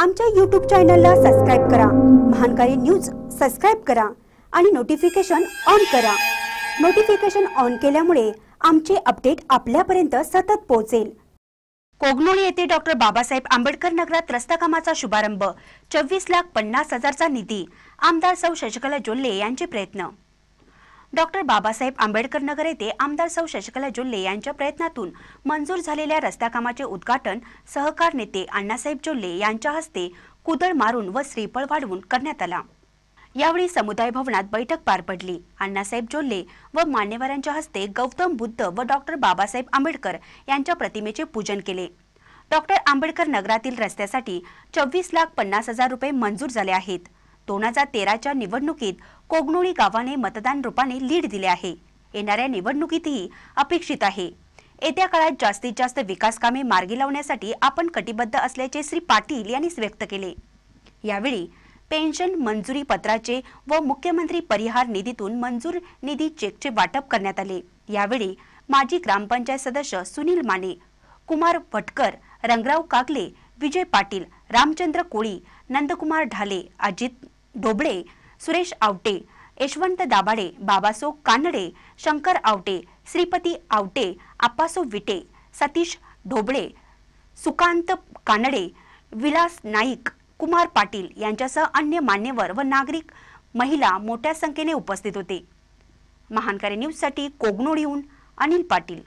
आमच्या यूट्यूब चॅनलला सबस्क्राईब करा महानकारी न्यूज सबस्क्राईब करा आणि नोटिफिकेशन ऑन करा नोटिफिकेशन ऑन केल्यामुळे आमचे अपडेट आपल्यापर्यंत सतत पोहोचेल कोगनोळी येथे डॉक्टर बाबासाहेब आंबेडकर नगरात रस्ता कामाचा शुभारंभ चोवीस लाख पन्नास हजारचा निधी आमदार सौ शशिकला जोल्ले यांचे प्रयत्न डॉक्टर बाबासाहेब आंबेडकर नगर येथे आमदार सौ शशिकला जोल्ले यांच्या प्रयत्नातून मंजूर झालेल्या रस्त्या कामाचे उद्घाटन सहकार नेते अण्णासाहेब जोल्ले यांच्या हस्ते कुदळ मारून व श्रीफळ वाढवून करण्यात आला यावेळी समुदाय भवनात बैठक पार पडली अण्णासाहेब जोल्ले व मान्यवरांच्या हस्ते गौतम बुद्ध व डॉक्टर बाबासाहेब आंबेडकर यांच्या प्रतिमेचे पूजन केले डॉक्टर आंबेडकर नगरातील रस्त्यासाठी चोवीस लाख पन्नास हजार रुपये मंजूर झाले आहेत दोन हजार तेराच्या निवडणुकीत कोगनोळी गावाने मतदान रूपाने लीड दिले आहे येणाऱ्या निवडणुकीतही अपेक्षित आहे येत्या काळात जास्तीत जास्त विकास कामे मार्गी लावण्यासाठी आपण कटिबद्ध असल्याचे श्री पाटील यांनी व्यक्त केले यावेळी पेन्शन मंजुरी पत्राचे व मुख्यमंत्री परिहार निधीतून मंजूर निधी चेकचे वाटप करण्यात आले यावेळी माजी ग्रामपंचायत सदस्य सुनील माने कुमार भटकर रंगराव कागले विजय पाटील रामचंद्र कोळी नंदकुमार ढाले अजित ढोबळे सुरेश आवटे यशवंत दाबाडे, बाबासो कानडे शंकर आवटे श्रीपती आवटे आप्पासो विटे सतीश ढोबळे सुकांत कानडे विलास नाईक कुमार पाटील यांच्यासह अन्य मान्यवर व नागरिक महिला मोठ्या संख्येने उपस्थित होते महानकारी न्यूजसाठी कोगनोडीहून अनिल पाटील